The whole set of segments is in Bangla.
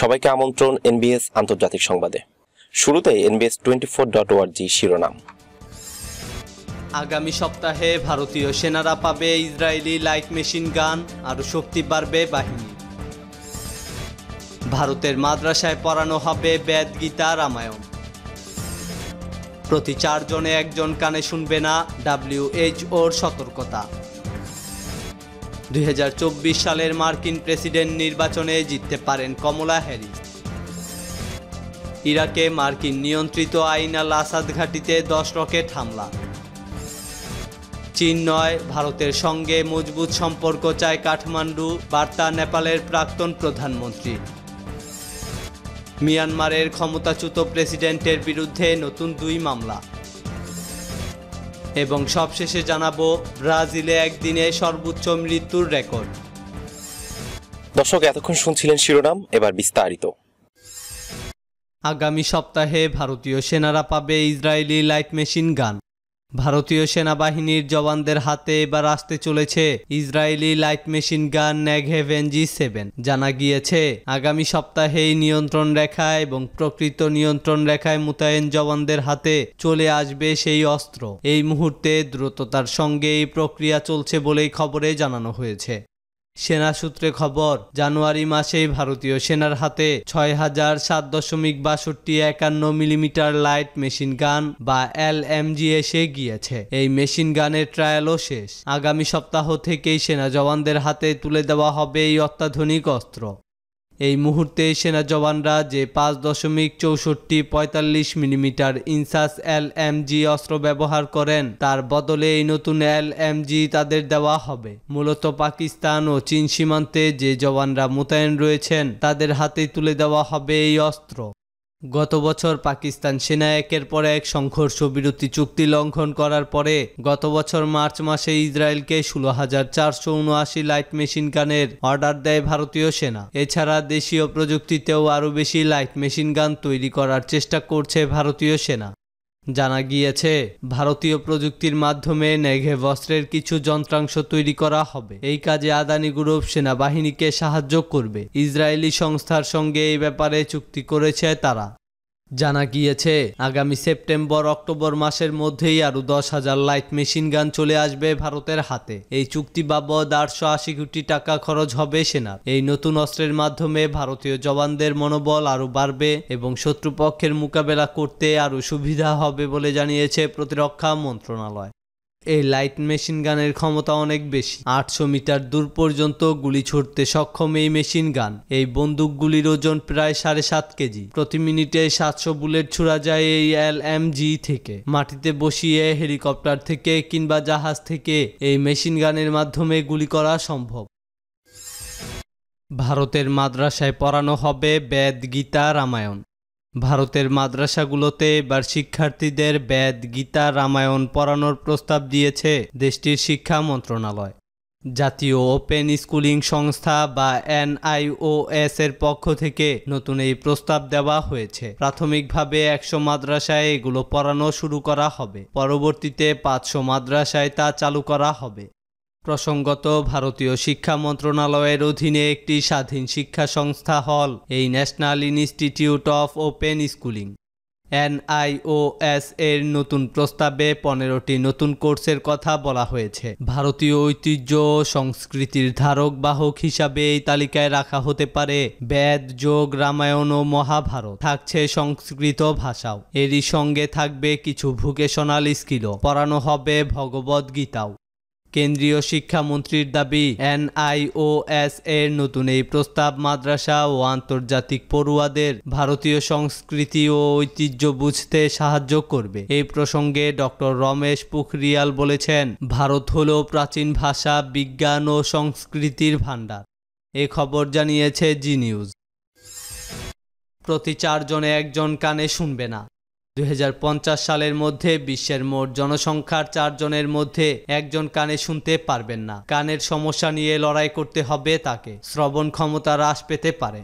সবাইকে আমন্ত্রণ এনবিএস আন্তর্জাতিক সংবাদে শুরুতে এনবিএস টোয়েন্টি ফোর ডট ওয়ার্জি শিরোনাম আগামী সপ্তাহে ভারতীয় সেনারা পাবে ইসরায়েলি লাইট মেশিন গান আরও শক্তি বাড়বে বাহিনী ভারতের মাদ্রাসায় পড়ানো হবে বেদ গীতা রামায়ণ প্রতি চারজনে একজন কানে শুনবে না ডাব্লিউএইচওর সতর্কতা দুই সালের মার্কিন প্রেসিডেন্ট নির্বাচনে জিততে পারেন কমলা হ্যারিস ইরাকে মার্কিন নিয়ন্ত্রিত আইনাল আসাদ ঘাটিতে দশ রকেট হামলা চীন নয় ভারতের সঙ্গে মজবুত সম্পর্ক চায় কাঠমান্ডু বার্তা নেপালের প্রাক্তন প্রধানমন্ত্রী মিয়ানমারের ক্ষমতাচ্যুত প্রেসিডেন্টের বিরুদ্ধে নতুন দুই মামলা এবং সবশেষে জানাবো ব্রাজিলে একদিনে সর্বোচ্চ মৃত্যুর রেকর্ড দর্শক এতক্ষণ শুনছিলেন শিরোনাম এবার বিস্তারিত আগামী সপ্তাহে ভারতীয় সেনারা পাবে ইসরায়েলি লাইট মেশিন গান ভারতীয় সেনাবাহিনীর জওয়ানদের হাতে এবার আসতে চলেছে Israeli light machine gun ন্যাগহেভেন G seven জানা গিয়েছে আগামী সপ্তাহেই নিয়ন্ত্রণ রেখা এবং প্রকৃত নিয়ন্ত্রণ রেখায় মোতায়েন জওয়ানদের হাতে চলে আসবে সেই অস্ত্র এই মুহূর্তে দ্রুততার সঙ্গে এই প্রক্রিয়া চলছে বলেই খবরে জানানো হয়েছে সেনা সূত্রে খবর জানুয়ারি মাসেই ভারতীয় সেনার হাতে ছয় হাজার সাত দশমিক বাষট্টি একান্ন মিলিমিটার লাইট মেশিন গান বা এল এম জি এসে গিয়েছে এই মেশিন গানের ট্রায়ালও শেষ আগামী সপ্তাহ থেকেই সেনা জওয়ানদের হাতে তুলে দেওয়া হবে এই অত্যাধুনিক অস্ত্র এই মুহূর্তে সেনা জওয়ানরা যে পাঁচ দশমিক চৌষট্টি পঁয়তাল্লিশ মিলিমিটার ইনসাস এল জি অস্ত্র ব্যবহার করেন তার বদলে এই নতুন এল জি তাদের দেওয়া হবে মূলত পাকিস্তান ও চীন সীমান্তে যে জওয়ানরা মোতায়েন রয়েছেন তাদের হাতে তুলে দেওয়া হবে এই অস্ত্র গত বছর পাকিস্তান সেনা একের পর এক সংঘর্ষ বিরতি চুক্তি লঙ্ঘন করার পরে গত বছর মার্চ মাসে ইসরায়েলকে ষোলো হাজার চারশো উনআশি লাইট মেশিন গানের অর্ডার দেয় ভারতীয় সেনা এছাড়া দেশীয় প্রযুক্তিতেও আরও বেশি লাইট মেশিন গান তৈরি করার চেষ্টা করছে ভারতীয় সেনা জানা গিয়েছে ভারতীয় প্রযুক্তির মাধ্যমে নেঘে বস্ত্রের কিছু যন্ত্রাংশ তৈরি করা হবে এই কাজে আদানি গ্রুপ সেনাবাহিনীকে সাহায্য করবে ইসরায়েলি সংস্থার সঙ্গে এই ব্যাপারে চুক্তি করেছে তারা জানা গিয়েছে আগামী সেপ্টেম্বর অক্টোবর মাসের মধ্যেই আরও দশ হাজার লাইট মেশিন গান চলে আসবে ভারতের হাতে এই চুক্তি বাবদ আটশো আশি কোটি টাকা খরচ হবে সেনার এই নতুন অস্ত্রের মাধ্যমে ভারতীয় জওয়ানদের মনোবল আরও বাড়বে এবং শত্রুপক্ষের মোকাবেলা করতে আরও সুবিধা হবে বলে জানিয়েছে প্রতিরক্ষা মন্ত্রণালয় এই লাইট মেশিন গানের ক্ষমতা অনেক বেশি আটশো মিটার দূর পর্যন্ত গুলি ছুটতে সক্ষম এই মেশিন গান এই বন্দুকগুলির ওজন প্রায় সাড়ে সাত কেজি প্রতি মিনিটে সাতশো বুলেট ছুড়া যায় এই এল এম জি থেকে মাটিতে বসিয়ে হেলিকপ্টার থেকে কিংবা জাহাজ থেকে এই মেশিন গানের মাধ্যমে গুলি করা সম্ভব ভারতের মাদ্রাসায় পড়ানো হবে বেদ গীতা রামায়ণ ভারতের মাদ্রাসাগুলোতে এবার শিক্ষার্থীদের বেদ গীতা রামায়ণ পড়ানোর প্রস্তাব দিয়েছে দেশটির শিক্ষা মন্ত্রণালয় জাতীয় ওপেন স্কুলিং সংস্থা বা এনআইওএস এর পক্ষ থেকে নতুন এই প্রস্তাব দেওয়া হয়েছে প্রাথমিকভাবে একশো মাদ্রাসায় এগুলো পড়ানো শুরু করা হবে পরবর্তীতে পাঁচশো মাদ্রাসায় তা চালু করা হবে প্রসঙ্গত ভারতীয় শিক্ষা মন্ত্রণালয়ের অধীনে একটি স্বাধীন শিক্ষা সংস্থা হল এই National Institute of Open Schooling NIOS এর নতুন প্রস্তাবে পনেরোটি নতুন কোর্সের কথা বলা হয়েছে ভারতীয় ঐতিহ্য সংস্কৃতির ধারক বাহক হিসাবে এই তালিকায় রাখা হতে পারে বেদ যোগ রামায়ণ ও মহাভারত থাকছে সংস্কৃত ভাষাও এরই সঙ্গে থাকবে কিছু ভোকেশনাল স্কিলও পড়ানো হবে ভগবদ্গীতাও কেন্দ্রীয় শিক্ষামন্ত্রীর দাবি এনআইওএস এর নতুন এই প্রস্তাব মাদ্রাসা ও আন্তর্জাতিক পড়ুয়াদের ভারতীয় সংস্কৃতি ও ঐতিহ্য বুঝতে সাহায্য করবে এই প্রসঙ্গে ডক্টর রমেশ পুখরিয়াল বলেছেন ভারত হল প্রাচীন ভাষা বিজ্ঞান ও সংস্কৃতির ভাণ্ডার এ খবর জানিয়েছে জি নিউজ প্রতি চারজনে একজন কানে শুনবে না দুই সালের মধ্যে বিশ্বের মোট জনসংখ্যার চারজনের মধ্যে একজন কানে শুনতে পারবেন না কানের সমস্যা নিয়ে লড়াই করতে হবে তাকে শ্রবণ ক্ষমতা হ্রাস পেতে পারে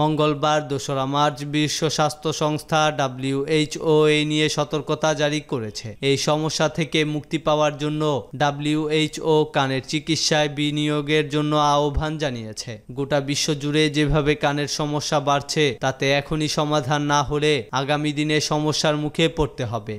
মঙ্গলবার দোসরা মার্চ বিশ্ব স্বাস্থ্য সংস্থা ডাব্লিউএইচও এ নিয়ে সতর্কতা জারি করেছে এই সমস্যা থেকে মুক্তি পাওয়ার জন্য ডাব্লিউএইচও কানের চিকিৎসায় বিনিয়োগের জন্য আহ্বান জানিয়েছে গোটা বিশ্ব জুড়ে যেভাবে কানের সমস্যা বাড়ছে তাতে এখনই সমাধান না হলে আগামী দিনে সমস্যার মুখে পড়তে হবে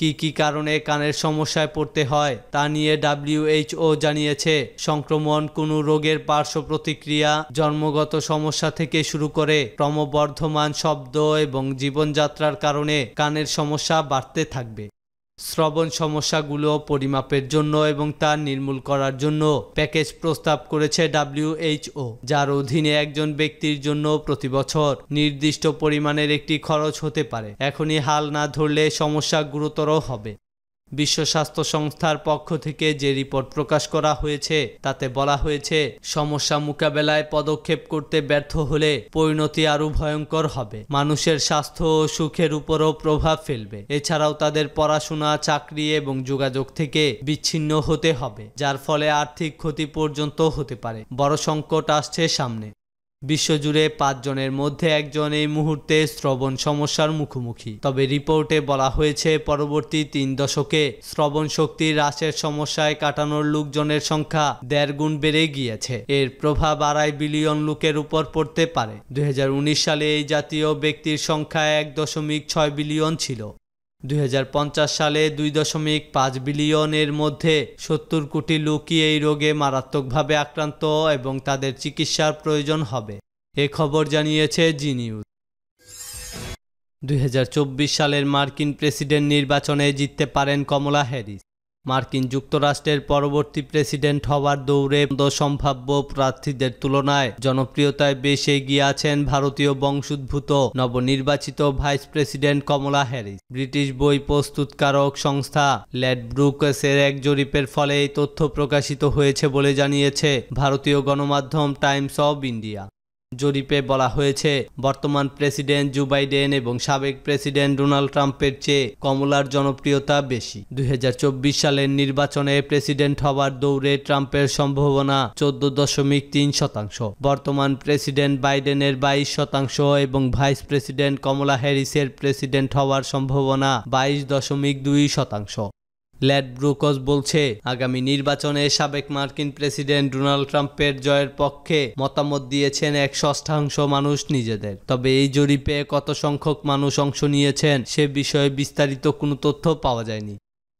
কি কি কারণে কানের সমস্যায় পড়তে হয় তা নিয়ে ডাব্লিউএইচও জানিয়েছে সংক্রমণ কোনো রোগের পার্শ্ব প্রতিক্রিয়া জন্মগত সমস্যা থেকে শুরু করে ক্রমবর্ধমান শব্দ এবং জীবনযাত্রার কারণে কানের সমস্যা বাড়তে থাকবে শ্রবণ সমস্যাগুলো পরিমাপের জন্য এবং তা নির্মূল করার জন্য প্যাকেজ প্রস্তাব করেছে ডাব্লিউএইচও যার অধীনে একজন ব্যক্তির জন্য প্রতি বছর নির্দিষ্ট পরিমাণের একটি খরচ হতে পারে এখনই হাল না ধরলে সমস্যা গুরুতর হবে বিশ্ব স্বাস্থ্য সংস্থার পক্ষ থেকে যে রিপোর্ট প্রকাশ করা হয়েছে তাতে বলা হয়েছে সমস্যা মোকাবেলায় পদক্ষেপ করতে ব্যর্থ হলে পরিণতি আরও ভয়ঙ্কর হবে মানুষের স্বাস্থ্য ও সুখের উপরও প্রভাব ফেলবে এছাড়াও তাদের পড়াশোনা চাকরি এবং যোগাযোগ থেকে বিচ্ছিন্ন হতে হবে যার ফলে আর্থিক ক্ষতি পর্যন্ত হতে পারে বড় সংকট আসছে সামনে বিশ্বজুড়ে পাঁচজনের মধ্যে একজন এই মুহূর্তে শ্রবণ সমস্যার মুখোমুখি তবে রিপোর্টে বলা হয়েছে পরবর্তী তিন দশকে শ্রবণ শক্তি হ্রাসের সমস্যায় কাটানোর লোকজনের সংখ্যা দেড় গুণ বেড়ে গিয়েছে এর প্রভাব আড়াই বিলিয়ন লোকের উপর পড়তে পারে দুই সালে এই জাতীয় ব্যক্তির সংখ্যা এক দশমিক ছয় বিলিয়ন ছিল দুই সালে দুই দশমিক পাঁচ বিলিয়নের মধ্যে সত্তর কোটি লোকই এই রোগে মারাত্মকভাবে আক্রান্ত এবং তাদের চিকিৎসার প্রয়োজন হবে এ খবর জানিয়েছে জি নিউজ দুই সালের মার্কিন প্রেসিডেন্ট নির্বাচনে জিততে পারেন কমলা হ্যারিস মার্কিন যুক্তরাষ্ট্রের পরবর্তী প্রেসিডেন্ট হওয়ার দৌড়ে সম্ভাব্য প্রার্থীদের তুলনায় জনপ্রিয়তায় বেশ এগিয়ে আছেন ভারতীয় বংশোদ্ভূত নবনির্বাচিত vice president Kamala Harris British বই প্রস্তুতকারক সংস্থা ল্যাডব্রুকসের এক জরিপের ফলে এই তথ্য প্রকাশিত হয়েছে বলে জানিয়েছে ভারতীয় গণমাধ্যম টাইমস অব ইন্ডিয়া জরিপে বলা হয়েছে বর্তমান প্রেসিডেন্ট জো বাইডেন এবং সাবেক প্রেসিডেন্ট ডোনাল্ড ট্রাম্পের চেয়ে কমলার জনপ্রিয়তা বেশি দুই সালের নির্বাচনে প্রেসিডেন্ট হওয়ার দৌড়ে ট্রাম্পের সম্ভাবনা চোদ্দ দশমিক তিন শতাংশ বর্তমান প্রেসিডেন্ট বাইডেনের বাইশ শতাংশ এবং ভাইস প্রেসিডেন্ট কমলা হ্যারিসের প্রেসিডেন্ট হওয়ার সম্ভাবনা বাইশ দশমিক দুই শতাংশ ল্যাড ব্রুকস বলছে আগামী নির্বাচনে সাবেক মার্কিন প্রেসিডেন্ট ডোনাল্ড ট্রাম্পের জয়ের পক্ষে মতামত দিয়েছেন এক ষষ্ঠাংশ মানুষ নিজেদের তবে এই জরিপে কত সংখ্যক মানুষ অংশ নিয়েছেন সে বিষয়ে বিস্তারিত কোনো তথ্য পাওয়া যায়নি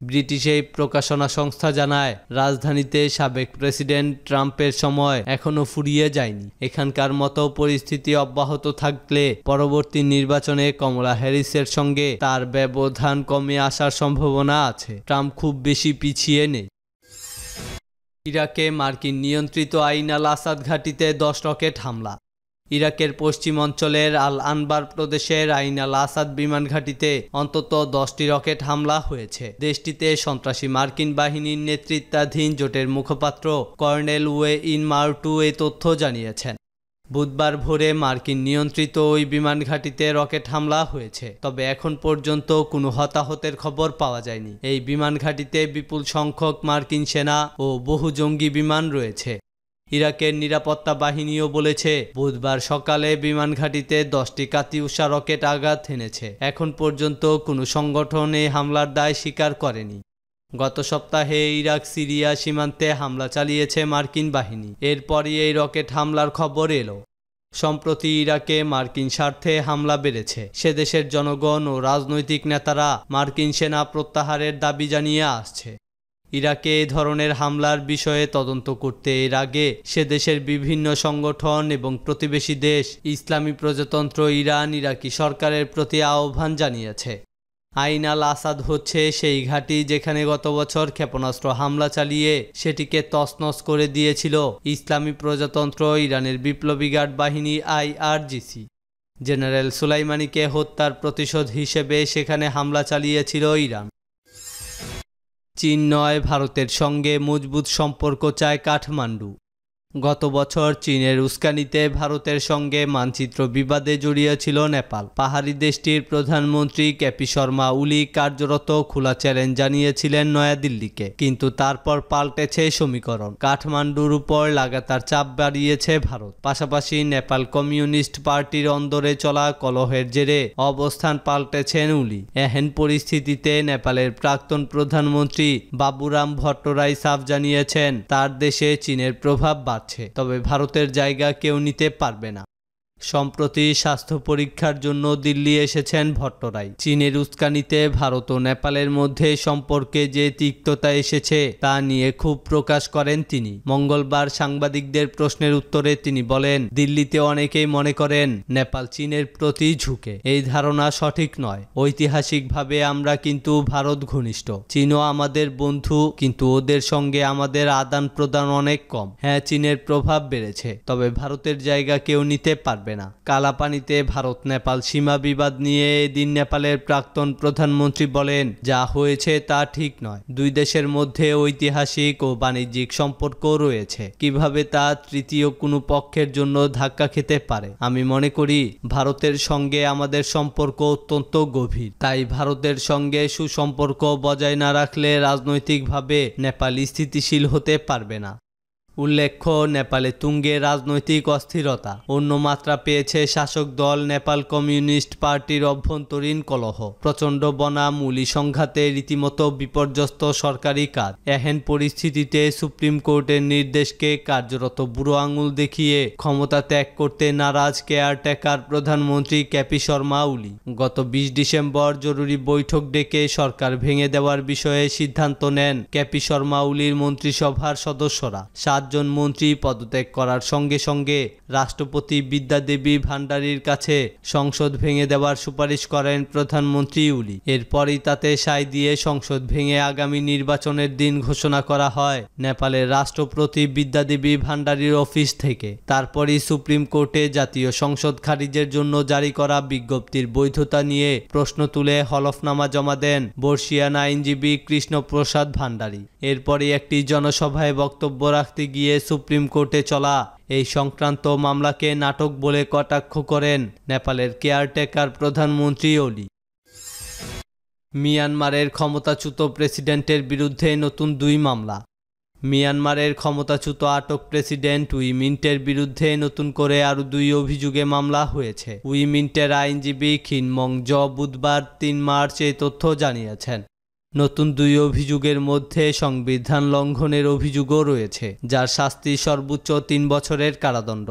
ব্রিটিশ এই প্রকাশনা সংস্থা জানায় রাজধানীতে সাবেক প্রেসিডেন্ট ট্রাম্পের সময় এখনও ফুরিয়ে যায়নি এখানকার মতো পরিস্থিতি অব্যাহত থাকলে পরবর্তী নির্বাচনে কমলা হ্যারিসের সঙ্গে তার ব্যবধান কমে আসার সম্ভাবনা আছে ট্রাম্প খুব বেশি পিছিয়ে নেই ইরাকে মার্কিন নিয়ন্ত্রিত আইনাল আসাদ ঘাটিতে দশ রকেট হামলা ইরাকের পশ্চিম অঞ্চলের আল আনবার প্রদেশের আইন আল আসাদ বিমান ঘাঁটিতে অন্তত দশটি রকেট হামলা হয়েছে দেশটিতে সন্ত্রাসী মার্কিন বাহিনীর নেতৃত্বাধীন জোটের মুখপাত্র কর্নেল ওয়ে ইন মার্টু এই তথ্য জানিয়েছেন বুধবার ভোরে মার্কিন নিয়ন্ত্রিত ওই বিমান ঘাঁটিতে রকেট হামলা হয়েছে তবে এখন পর্যন্ত কোনো হতাহতের খবর পাওয়া যায়নি এই বিমান ঘাঁটিতে বিপুল সংখ্যক মার্কিন সেনা ও বহু জঙ্গি বিমান রয়েছে ইরাকের নিরাপত্তা বাহিনীও বলেছে বুধবার সকালে বিমান ঘাঁটিতে দশটি কাতিউষা রকেট আঘাত হেনেছে এখন পর্যন্ত কোনো সংগঠন এই হামলার দায় স্বীকার করেনি গত সপ্তাহে ইরাক সিরিয়া সীমান্তে হামলা চালিয়েছে মার্কিন বাহিনী এরপরই এই রকেট হামলার খবর এলো সম্প্রতি ইরাকে মার্কিন স্বার্থে হামলা বেড়েছে সে দেশের জনগণ ও রাজনৈতিক নেতারা মার্কিন সেনা প্রত্যাহারের দাবি জানিয়ে আসছে ইরাকে এ ধরনের হামলার বিষয়ে তদন্ত করতে এর আগে সে দেশের বিভিন্ন সংগঠন এবং প্রতিবেশী দেশ ইসলামী প্রজাতন্ত্র ইরান ইরাকি সরকারের প্রতি আহ্বান জানিয়েছে আইন আল আসাদ হচ্ছে সেই ঘাঁটি যেখানে গত বছর ক্ষেপণাস্ত্র হামলা চালিয়ে সেটিকে তসনস করে দিয়েছিল ইসলামী প্রজাতন্ত্র ইরানের বিপ্লবী গার্ড বাহিনী আইআরজিসি জেনারেল সুলাইমানিকে হত্যার প্রতিশোধ হিসেবে সেখানে হামলা চালিয়েছিল ইরান চীন নয় ভারতের সঙ্গে মজবুত সম্পর্ক চায় কাঠমান্ডু গত বছর চীনের উস্কানিতে ভারতের সঙ্গে মানচিত্র বিবাদে জড়িয়েছিল নেপাল পাহাড়ি দেশটির প্রধানমন্ত্রী কেপি শর্মা উলি কার্যরত খোলা চ্যালেঞ্জ জানিয়েছিলেন নয়াদিল্লিকে কিন্তু তারপর পাল্টেছে সমীকরণ কাঠমান্ডুর উপর লাগাতার চাপ বাড়িয়েছে ভারত পাশাপাশি নেপাল কমিউনিস্ট পার্টির অন্দরে চলা কলহের জেরে অবস্থান পাল্টেছেন উলি এহেন পরিস্থিতিতে নেপালের প্রাক্তন প্রধানমন্ত্রী বাবুরাম ভট্টরাই সাফ জানিয়েছেন তার দেশে চীনের প্রভাব আছে তবে ভারতের জায়গা কেউ নিতে পারবে না সম্প্রতি স্বাস্থ্য পরীক্ষার জন্য দিল্লি এসেছেন ভট্টরাই চীনের উস্কানিতে ভারত ও নেপালের মধ্যে সম্পর্কে যে তিক্ততা এসেছে তা নিয়ে খুব প্রকাশ করেন তিনি মঙ্গলবার সাংবাদিকদের প্রশ্নের উত্তরে তিনি বলেন দিল্লিতে অনেকেই মনে করেন নেপাল চীনের প্রতি ঝুঁকে এই ধারণা সঠিক নয় ঐতিহাসিকভাবে আমরা কিন্তু ভারত ঘনিষ্ঠ চীনও আমাদের বন্ধু কিন্তু ওদের সঙ্গে আমাদের আদান প্রদান অনেক কম হ্যাঁ চীনের প্রভাব বেড়েছে তবে ভারতের জায়গা কেউ নিতে পারবে পারবে না কালাপানিতে ভারত নেপাল সীমা বিবাদ নিয়ে এদিন নেপালের প্রাক্তন প্রধানমন্ত্রী বলেন যা হয়েছে তা ঠিক নয় দুই দেশের মধ্যে ঐতিহাসিক ও বাণিজ্যিক সম্পর্ক রয়েছে কিভাবে তা তৃতীয় কোনো পক্ষের জন্য ধাক্কা খেতে পারে আমি মনে করি ভারতের সঙ্গে আমাদের সম্পর্ক অত্যন্ত গভীর তাই ভারতের সঙ্গে সুসম্পর্ক বজায় না রাখলে রাজনৈতিকভাবে নেপাল স্থিতিশীল হতে পারবে না উল্লেখ্য নেপালে তুঙ্গে রাজনৈতিক অস্থিরতা অন্য মাত্রা পেয়েছে শাসক দল নেপাল কমিউনিস্ট পার্টির অভ্যন্তরীণ কলহ প্রচণ্ড বনাম উলি সংঘাতে রীতিমতো বিপর্যস্ত সরকারি কাজ এহেন পরিস্থিতিতে সুপ্রিম কোর্টের নির্দেশকে কার্যরত বুড়ো আঙুল দেখিয়ে ক্ষমতা ত্যাগ করতে নারাজ কেয়ারটেকার প্রধানমন্ত্রী ক্যাপি শর্মা উলি গত বিশ ডিসেম্বর জরুরি বৈঠক ডেকে সরকার ভেঙে দেওয়ার বিষয়ে সিদ্ধান্ত নেন ক্যাপি শর্মা উলির মন্ত্রিসভার সদস্যরা সাত চারজন মন্ত্রী পদত্যাগ করার সঙ্গে সঙ্গে রাষ্ট্রপতি বিদ্যাদেবী ভান্ডারির কাছে সংসদ ভেঙে দেওয়ার সুপারিশ করেন প্রধানমন্ত্রী উলি এরপরই তাতে সাই দিয়ে সংসদ ভেঙে আগামী নির্বাচনের দিন ঘোষণা করা হয় নেপালের রাষ্ট্রপতি বিদ্যাদেবী ভান্ডারির অফিস থেকে তারপরই সুপ্রিম কোর্টে জাতীয় সংসদ খারিজের জন্য জারি করা বিজ্ঞপ্তির বৈধতা নিয়ে প্রশ্ন তুলে হলফনামা জমা দেন বর্ষিয়ান আইনজীবী কৃষ্ণপ্রসাদ ভান্ডারী এরপরই একটি জনসভায় বক্তব্য রাখতে গিয়ে সুপ্রিম কোর্টে চলা এই সংক্রান্ত মামলাকে নাটক বলে কটাক্ষ করেন নেপালের কেয়ারটেকার প্রধানমন্ত্রী অলি মিয়ানমারের ক্ষমতাচ্যুত প্রেসিডেন্টের বিরুদ্ধে নতুন দুই মামলা মিয়ানমারের ক্ষমতাচ্যুত আটক প্রেসিডেন্ট উইমিন্টের বিরুদ্ধে নতুন করে আরও দুই অভিযোগে মামলা হয়েছে উইমিন্টের আইনজীবী খিনমং জ বুধবার তিন মার্চ এই তথ্য জানিয়েছেন নতুন দুই অভিযোগের মধ্যে সংবিধান লঙ্ঘনের অভিযোগও রয়েছে যার শাস্তি সর্বোচ্চ তিন বছরের কারাদণ্ড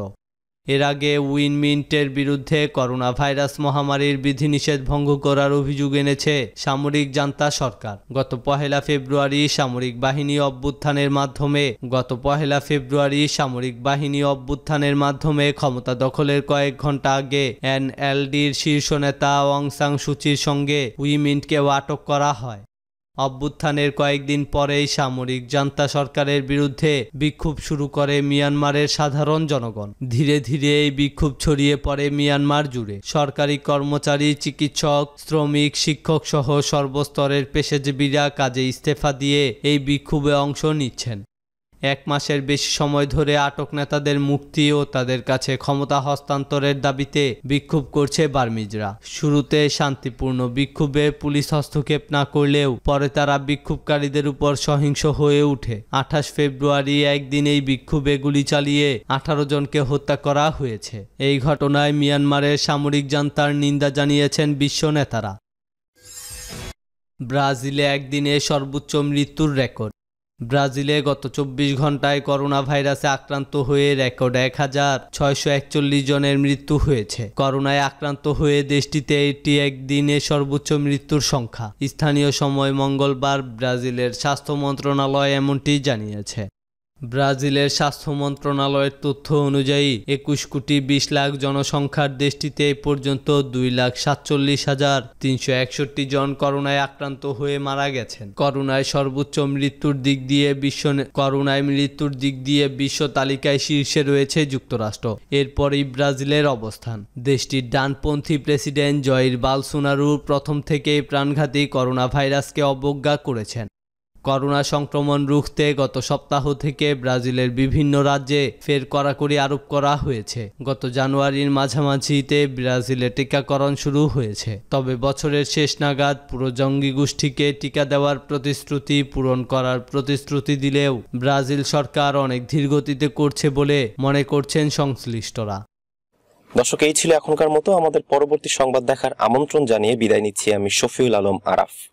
এর আগে উইন মিন্টের বিরুদ্ধে করোনা ভাইরাস মহামারীর বিধিনিষেধ ভঙ্গ করার অভিযোগ এনেছে সামরিক জান্তা সরকার গত পহেলা ফেব্রুয়ারি সামরিক বাহিনী অভ্যুত্থানের মাধ্যমে গত পহেলা ফেব্রুয়ারি সামরিক বাহিনী অভ্যুত্থানের মাধ্যমে ক্ষমতা দখলের কয়েক ঘন্টা আগে এনএলডির শীর্ষ নেতা অং সাং সুচির সঙ্গে উইমিন্টকেও আটক করা হয় অভ্যুত্থানের কয়েকদিন পরেই সামরিক জান্তা সরকারের বিরুদ্ধে বিক্ষোভ শুরু করে মিয়ানমারের সাধারণ জনগণ ধীরে ধীরে এই বিক্ষোভ ছড়িয়ে পড়ে মিয়ানমার জুড়ে সরকারি কর্মচারী চিকিৎসক শ্রমিক শিক্ষক সহ সর্বস্তরের পেশাজীবীরা কাজে ইস্তফা দিয়ে এই বিক্ষোভে অংশ নিচ্ছেন এক মাসের বেশি সময় ধরে আটক নেতাদের মুক্তি ও তাদের কাছে ক্ষমতা হস্তান্তরের দাবিতে বিক্ষোভ করছে বার্মিজরা শুরুতে শান্তিপূর্ণ বিক্ষোভে পুলিশ হস্তক্ষেপ না করলেও পরে তারা বিক্ষোভকারীদের উপর সহিংস হয়ে ওঠে আঠাশ ফেব্রুয়ারি একদিন এই বিক্ষোভে গুলি চালিয়ে আঠারো জনকে হত্যা করা হয়েছে এই ঘটনায় মিয়ানমারের সামরিক জান্তার নিন্দা জানিয়েছেন বিশ্ব নেতারা ব্রাজিলে একদিনে সর্বোচ্চ মৃত্যুর রেকর্ড ব্রাজিলে গত চব্বিশ ঘন্টায় করোনা ভাইরাসে আক্রান্ত হয়ে রেকর্ড এক হাজার ছয়শো একচল্লিশ জনের মৃত্যু হয়েছে করোনায় আক্রান্ত হয়ে দেশটিতে এটি একদিনে সর্বোচ্চ মৃত্যুর সংখ্যা স্থানীয় সময় মঙ্গলবার ব্রাজিলের স্বাস্থ্য মন্ত্রণালয় এমনটি জানিয়েছে ব্রাজিলের স্বাস্থ্য মন্ত্রণালয়ের তথ্য অনুযায়ী একুশ কোটি বিশ লাখ জনসংখ্যার দেশটিতে এ পর্যন্ত দুই লাখ সাতচল্লিশ হাজার তিনশো একষট্টি জন করোনায় আক্রান্ত হয়ে মারা গেছেন করোনায় সর্বোচ্চ মৃত্যুর দিক দিয়ে বিশ্ব করোনায় মৃত্যুর দিক দিয়ে বিশ্ব তালিকায় শীর্ষে রয়েছে যুক্তরাষ্ট্র এরপরই ব্রাজিলের অবস্থান দেশটির ডানপন্থী প্রেসিডেন্ট জয়ির বালসোনারু প্রথম থেকেই প্রাণঘাতী করোনা ভাইরাসকে অবজ্ঞা করেছেন করোনা সংক্রমণ রুখতে গত সপ্তাহ থেকে ব্রাজিলের বিভিন্ন রাজ্যে ফের কড়াকড়ি আরোপ করা হয়েছে গত জানুয়ারির মাঝামাঝিতে ব্রাজিলে টিকাকরণ শুরু হয়েছে তবে বছরের শেষ নাগাদ পুরো জঙ্গি গোষ্ঠীকে টিকা দেওয়ার প্রতিশ্রুতি পূরণ করার প্রতিশ্রুতি দিলেও ব্রাজিল সরকার অনেক ধীরগতিতে করছে বলে মনে করছেন সংশ্লিষ্টরা দর্শক এই ছিল এখনকার মতো আমাদের পরবর্তী সংবাদ দেখার আমন্ত্রণ জানিয়ে বিদায় নিচ্ছি আমি শফিউল আলম আরাফ